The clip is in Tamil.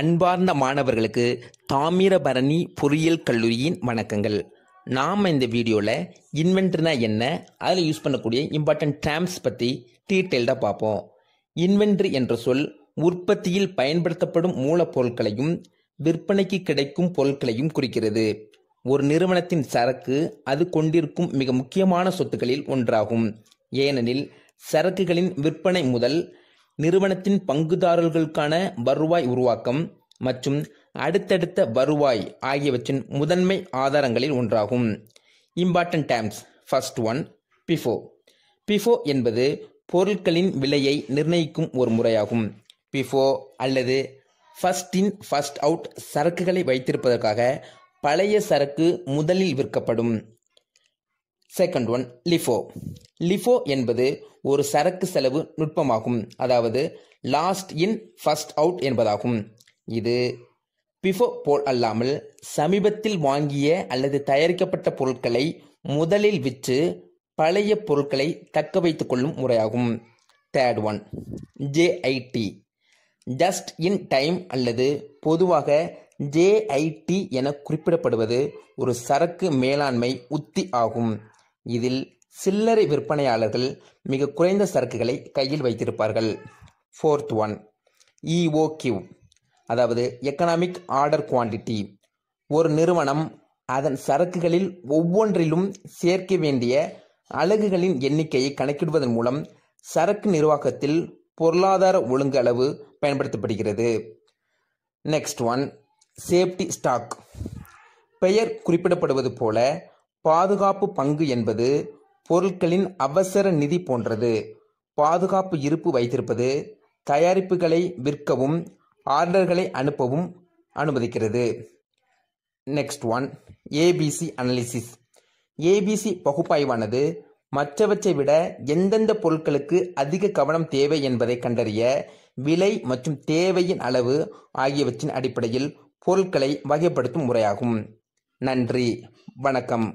அன்பார்ந்த மாணவர்களுக்கு தாமிரபரணி பொறியியல் கல்லூரியின் வணக்கங்கள் நாம் இந்த வீடியோவில் இன்வென்ட்ரினா என்ன அதில் யூஸ் பண்ணக்கூடிய இம்பார்ட்டன்ட் டேர்ம்ஸ் பற்றி டீட்டெயில்டாக பார்ப்போம் இன்வென்ட்ரி என்ற சொல் உற்பத்தியில் பயன்படுத்தப்படும் மூலப்பொருட்களையும் விற்பனைக்கு கிடைக்கும் பொருட்களையும் குறிக்கிறது ஒரு நிறுவனத்தின் சரக்கு அது கொண்டிருக்கும் மிக முக்கியமான சொத்துக்களில் ஒன்றாகும் ஏனெனில் சரக்குகளின் விற்பனை முதல் நிறுவனத்தின் பங்குதாரர்களுக்கான வருவாய் உருவாக்கம் மற்றும் அடுத்தடுத்த வருவாய் ஆகியவற்றின் முதன்மை ஆதாரங்களில் ஒன்றாகும் important terms first one FIFO FIFO என்பது பொருட்களின் விலையை நிர்ணயிக்கும் ஒரு முறையாகும் பிஃபோ அல்லது ஃபர்ஸ்ட் இன் ஃபர்ஸ்ட் அவுட் சரக்குகளை வைத்திருப்பதற்காக பழைய சரக்கு முதலில் விற்கப்படும் செகண்ட் ஒன் லிஃபோ லிஃபோ என்பது ஒரு சரக்கு செலவு நுட்பமாகும் அதாவது லாஸ்ட் இன் ஃபர்ஸ்ட் அவுட் என்பதாகும் இது பிஃபோ போல் அல்லாமல் சமீபத்தில் வாங்கிய அல்லது தயாரிக்கப்பட்ட பொருட்களை முதலில் விற்று பழைய பொருட்களை தக்க வைத்துக் கொள்ளும் முறையாகும் third one JIT just in time அல்லது பொதுவாக ஜேஐடி என குறிப்பிடப்படுவது ஒரு சரக்கு மேலாண்மை உத்தி ஆகும் இதில் சில்லறை விற்பனையாளர்கள் மிக குறைந்த சரக்குகளை கையில் வைத்திருப்பார்கள் ஃபோர்த் ஒன் இஓ கியூ அதாவது எக்கனாமிக் ஆர்டர் குவான்டிட்டி ஒரு நிறுவனம் அதன் சரக்குகளில் ஒவ்வொன்றிலும் சேர்க்க வேண்டிய அலகுகளின் எண்ணிக்கையை கணக்கிடுவதன் மூலம் சரக்கு நிர்வாகத்தில் பொருளாதார ஒழுங்கு அளவு பயன்படுத்தப்படுகிறது நெக்ஸ்ட் ஒன் சேஃப்டி ஸ்டாக் பெயர் குறிப்பிடப்படுவது போல பாதுகாப்பு பங்கு என்பது பொருட்களின் அவசர நிதி போன்றது பாதுகாப்பு இருப்பு வைத்திருப்பது தயாரிப்புகளை விற்கவும் ஆர்டர்களை அனுப்பவும் அனுமதிக்கிறது next one ABC analysis ABC பகுப்பாய்வானது மற்றவற்றை விட எந்தெந்த பொருட்களுக்கு அதிக கவனம் தேவை என்பதை கண்டறிய விலை மற்றும் தேவையின் அளவு ஆகியவற்றின் அடிப்படையில் பொருட்களை வகைப்படுத்தும் முறையாகும் நன்றி வணக்கம்